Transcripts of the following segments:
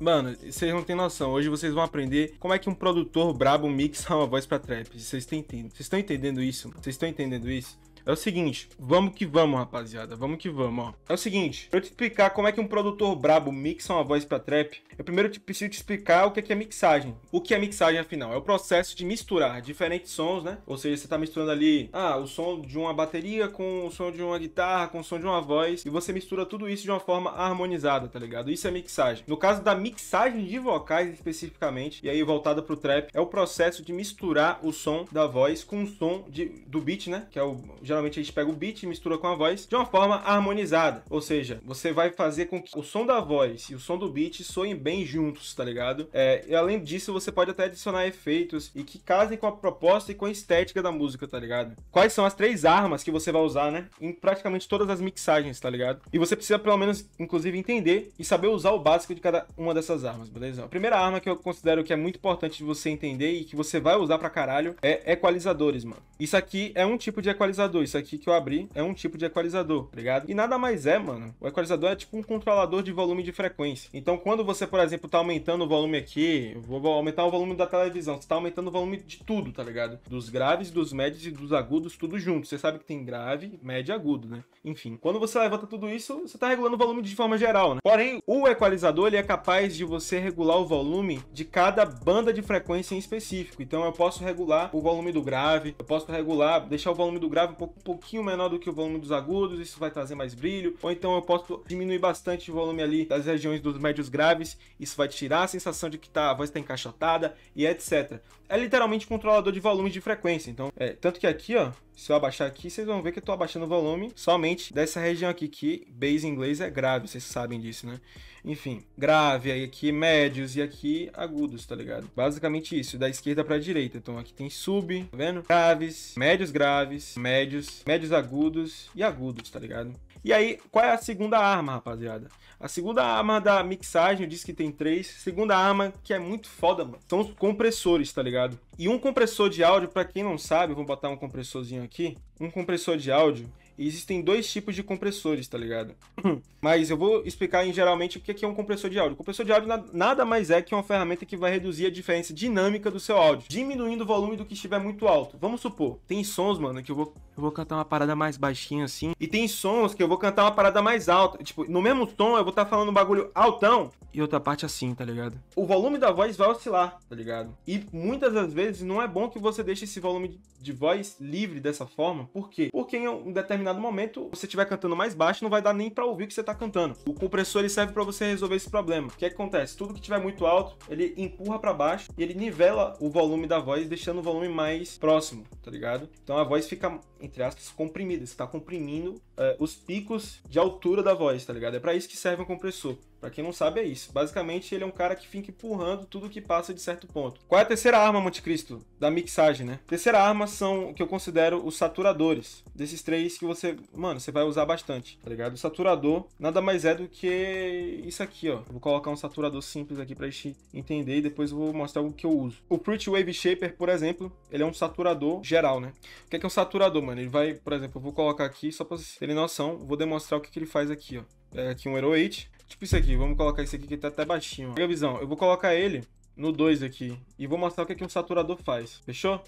Mano, vocês não tem noção. Hoje vocês vão aprender como é que um produtor brabo mixa uma voz pra trap. Vocês estão entendendo? Vocês estão entendendo isso? Vocês estão entendendo isso? É o seguinte, vamos que vamos, rapaziada. Vamos que vamos, ó. É o seguinte, pra eu te explicar como é que um produtor brabo mixa uma voz pra trap, eu primeiro te preciso te explicar o que é, que é mixagem. O que é mixagem, afinal? É o processo de misturar diferentes sons, né? Ou seja, você tá misturando ali, ah, o som de uma bateria com o som de uma guitarra, com o som de uma voz, e você mistura tudo isso de uma forma harmonizada, tá ligado? Isso é mixagem. No caso da mixagem de vocais especificamente, e aí voltada pro trap, é o processo de misturar o som da voz com o som de, do beat, né? Que é o... Já geralmente a gente pega o beat e mistura com a voz de uma forma harmonizada. Ou seja, você vai fazer com que o som da voz e o som do beat soem bem juntos, tá ligado? É, e além disso, você pode até adicionar efeitos e que casem com a proposta e com a estética da música, tá ligado? Quais são as três armas que você vai usar, né? Em praticamente todas as mixagens, tá ligado? E você precisa, pelo menos, inclusive, entender e saber usar o básico de cada uma dessas armas, beleza? A primeira arma que eu considero que é muito importante de você entender e que você vai usar pra caralho é equalizadores, mano. Isso aqui é um tipo de equalizador isso aqui que eu abri é um tipo de equalizador, tá ligado? E nada mais é, mano. O equalizador é tipo um controlador de volume de frequência. Então, quando você, por exemplo, tá aumentando o volume aqui, vou aumentar o volume da televisão, você tá aumentando o volume de tudo, tá ligado? Dos graves, dos médios e dos agudos, tudo junto. Você sabe que tem grave, médio e agudo, né? Enfim, quando você levanta tudo isso, você tá regulando o volume de forma geral, né? Porém, o equalizador, ele é capaz de você regular o volume de cada banda de frequência em específico. Então, eu posso regular o volume do grave, eu posso regular, deixar o volume do grave um pouco pouquinho menor do que o volume dos agudos, isso vai trazer mais brilho. Ou então eu posso diminuir bastante o volume ali das regiões dos médios graves, isso vai tirar a sensação de que tá, a voz está encaixotada e etc. É literalmente controlador de volumes de frequência. Então, é, tanto que aqui, ó, se eu abaixar aqui, vocês vão ver que eu tô abaixando o volume somente dessa região aqui, que bass em inglês é grave, vocês sabem disso, né? Enfim, grave, aí aqui médios e aqui agudos, tá ligado? Basicamente isso, da esquerda pra direita. Então aqui tem sub, tá vendo? Graves, médios graves, médios, médios agudos e agudos, tá ligado? E aí, qual é a segunda arma, rapaziada? A segunda arma da mixagem, eu disse que tem três. Segunda arma, que é muito foda, mano, são os compressores, tá ligado? E um compressor de áudio, para quem não sabe, vou botar um compressorzinho aqui. Um compressor de áudio, existem dois tipos de compressores, tá ligado? Mas eu vou explicar em geralmente o que é, é um compressor de áudio. O compressor de áudio nada mais é que uma ferramenta que vai reduzir a diferença dinâmica do seu áudio, diminuindo o volume do que estiver muito alto. Vamos supor, tem sons, mano, que eu vou eu vou cantar uma parada mais baixinha assim. E tem sons que eu vou cantar uma parada mais alta. Tipo, no mesmo tom eu vou estar tá falando um bagulho altão e outra parte assim, tá ligado? O volume da voz vai oscilar, tá ligado? E muitas das vezes não é bom que você deixe esse volume de voz livre dessa forma. Por quê? Porque em um determinado momento você estiver cantando mais baixo, não vai dar nem para ouvir o que você tá cantando. O compressor ele serve para você resolver esse problema. O que, é que acontece? Tudo que tiver muito alto, ele empurra para baixo e ele nivela o volume da voz, deixando o volume mais próximo, tá ligado? Então a voz fica entre aspas, comprimida. Você está comprimindo uh, os picos de altura da voz, tá ligado? É para isso que serve um compressor. Pra quem não sabe, é isso. Basicamente, ele é um cara que fica empurrando tudo que passa de certo ponto. Qual é a terceira arma, Monte Cristo? Da mixagem, né? Terceira arma são o que eu considero os saturadores. Desses três que você, mano, você vai usar bastante, tá ligado? O saturador nada mais é do que isso aqui, ó. Vou colocar um saturador simples aqui pra gente entender e depois eu vou mostrar o que eu uso. O Fruit Wave Shaper, por exemplo, ele é um saturador geral, né? O que é, que é um saturador, mano? Ele vai, por exemplo, eu vou colocar aqui só pra vocês terem noção, vou demonstrar o que, que ele faz aqui, ó. Pega é aqui um Hero 8, Tipo isso aqui, vamos colocar isso aqui que tá até baixinho. Pega a visão, eu vou colocar ele no 2 aqui e vou mostrar o que, é que um saturador faz, fechou?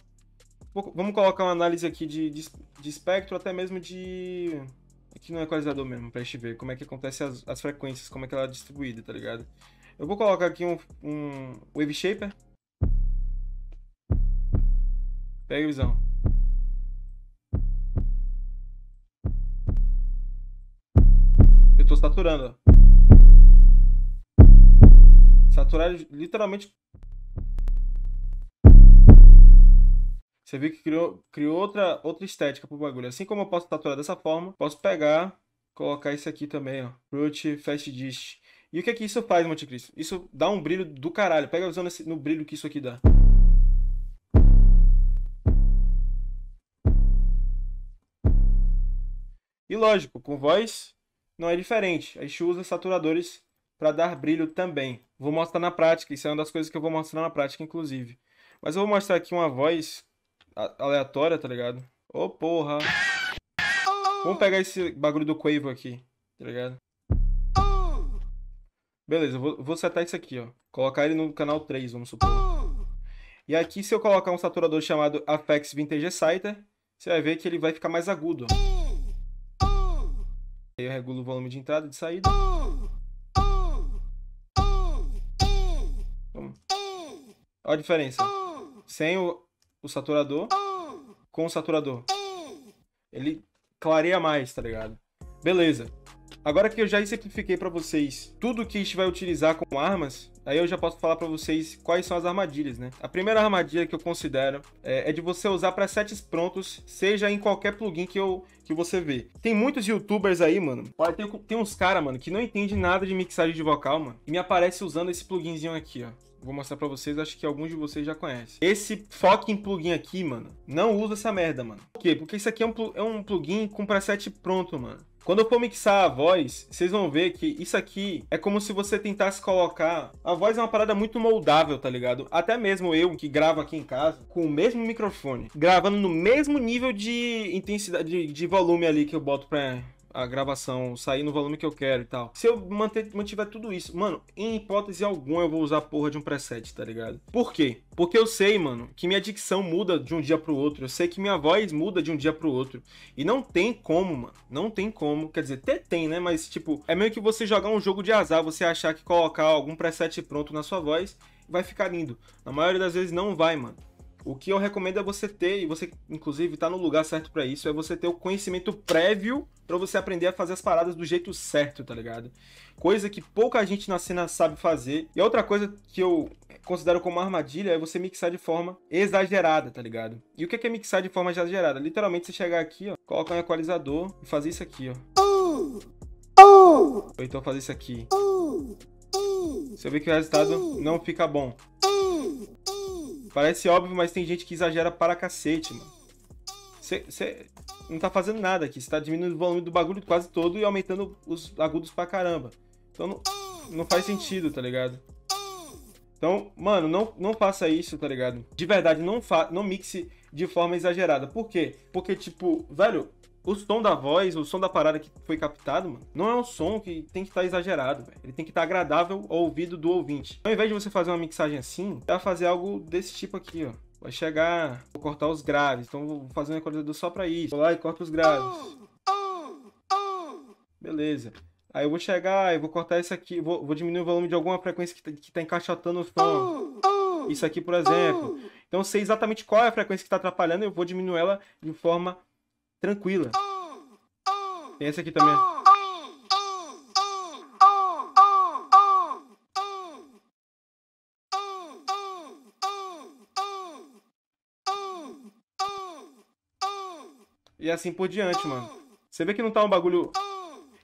vamos colocar uma análise aqui de, de, de, espectro, até mesmo de... Aqui não é equalizador mesmo, pra gente ver como é que acontece as, as frequências, como é que ela é distribuída, tá ligado? Eu vou colocar aqui um, um Wave Shaper. Pega a visão. Eu tô saturando, ó saturar literalmente. Você viu que criou, criou outra, outra estética pro bagulho. Assim como eu posso saturar dessa forma, posso pegar, colocar isso aqui também, ó. Brute Fast Dish. E o que é que isso faz, Monte Cristo? Isso dá um brilho do caralho. Pega a visão nesse, no brilho que isso aqui dá. E lógico, com voz não é diferente. A gente usa saturadores para dar brilho também. Vou mostrar na prática, isso é uma das coisas que eu vou mostrar na prática, inclusive. Mas eu vou mostrar aqui uma voz aleatória, tá ligado? Ô oh, porra! Vamos pegar esse bagulho do Quavo aqui, tá ligado? Beleza, vou, vou setar isso aqui, ó. Colocar ele no canal 3, vamos supor. E aqui, se eu colocar um saturador chamado Apex Vintage Exciter, você vai ver que ele vai ficar mais agudo. Aí eu regulo o volume de entrada e de saída. Olha a diferença. Sem o, o saturador, com o saturador. Ele clareia mais, tá ligado? Beleza. Agora que eu já exemplifiquei para vocês tudo que a gente vai utilizar como armas, aí eu já posso falar para vocês quais são as armadilhas, né? A primeira armadilha que eu considero é, é de você usar presets prontos, seja em qualquer plugin que, eu, que você vê. Tem muitos youtubers aí, mano. Tem, tem uns caras, mano, que não entende nada de mixagem de vocal, mano. E me aparece usando esse pluginzinho aqui, ó. Vou mostrar pra vocês, acho que alguns de vocês já conhecem. Esse fucking plugin aqui, mano, não usa essa merda, mano. Por quê? Porque isso aqui é um, é um plugin com preset pronto, mano. Quando eu for mixar a voz, vocês vão ver que isso aqui é como se você tentasse colocar... A voz é uma parada muito moldável, tá ligado? Até mesmo eu, que gravo aqui em casa, com o mesmo microfone, gravando no mesmo nível de intensidade, de, de volume ali que eu boto pra a gravação sair no volume que eu quero e tal. Se eu manter, mantiver tudo isso, mano, em hipótese alguma eu vou usar porra de um preset, tá ligado? Por quê? Porque eu sei, mano, que minha dicção muda de um dia pro outro. Eu sei que minha voz muda de um dia pro outro. E não tem como, mano. Não tem como. Quer dizer, até tem, né? Mas, tipo, é meio que você jogar um jogo de azar, você achar que colocar algum preset pronto na sua voz vai ficar lindo. Na maioria das vezes não vai, mano. O que eu recomendo é você ter, e você inclusive está no lugar certo para isso, é você ter o conhecimento prévio para você aprender a fazer as paradas do jeito certo, tá ligado? Coisa que pouca gente na cena sabe fazer. E outra coisa que eu considero como armadilha é você mixar de forma exagerada, tá ligado? E o que é, é mixar de forma exagerada? Literalmente você chegar aqui, ó, colocar um equalizador e fazer isso aqui, ó. Uh! Uh! Ou então fazer isso aqui. você uh! vê que o resultado não fica bom. Parece óbvio, mas tem gente que exagera para cacete, mano. Você não tá fazendo nada aqui. Você tá diminuindo o volume do bagulho quase todo e aumentando os agudos pra caramba. Então não, não faz sentido, tá ligado? Então, mano, não, não faça isso, tá ligado? De verdade, não, fa não mixe de forma exagerada. Por quê? Porque, tipo, velho, o som da voz, o som da parada que foi captado, mano, não é um som que tem que estar tá exagerado, velho. Ele tem que estar tá agradável ao ouvido do ouvinte. Ao invés de você fazer uma mixagem assim, dá fazer algo desse tipo aqui, ó. Vai chegar, vou cortar os graves, então vou fazer um equalizador só pra isso. Vou lá e corto os graves. Beleza. Aí eu vou chegar, eu vou cortar isso aqui, vou, vou diminuir o volume de alguma frequência que tá, que tá encaixotando o som. Isso aqui, por exemplo. Então eu sei exatamente qual é a frequência que tá atrapalhando, eu vou diminuir ela de forma tranquila. Tem essa aqui também. E assim por diante, mano. Você vê que não tá um bagulho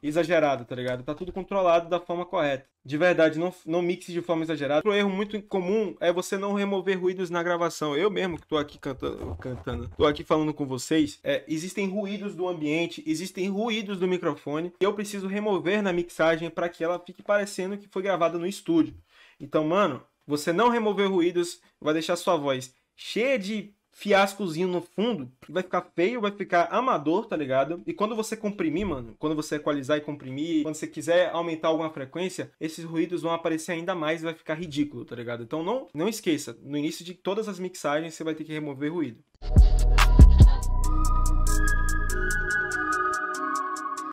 exagerada, tá ligado? Tá tudo controlado da forma correta. De verdade, não, não mixe de forma exagerada. Outro erro muito comum é você não remover ruídos na gravação. Eu mesmo que tô aqui cantando, cantando tô aqui falando com vocês, é, existem ruídos do ambiente, existem ruídos do microfone, e eu preciso remover na mixagem para que ela fique parecendo que foi gravada no estúdio. Então, mano, você não remover ruídos vai deixar sua voz cheia de fiascozinho no fundo, vai ficar feio, vai ficar amador, tá ligado? E quando você comprimir, mano, quando você equalizar e comprimir, quando você quiser aumentar alguma frequência, esses ruídos vão aparecer ainda mais e vai ficar ridículo, tá ligado? Então não, não esqueça, no início de todas as mixagens você vai ter que remover ruído.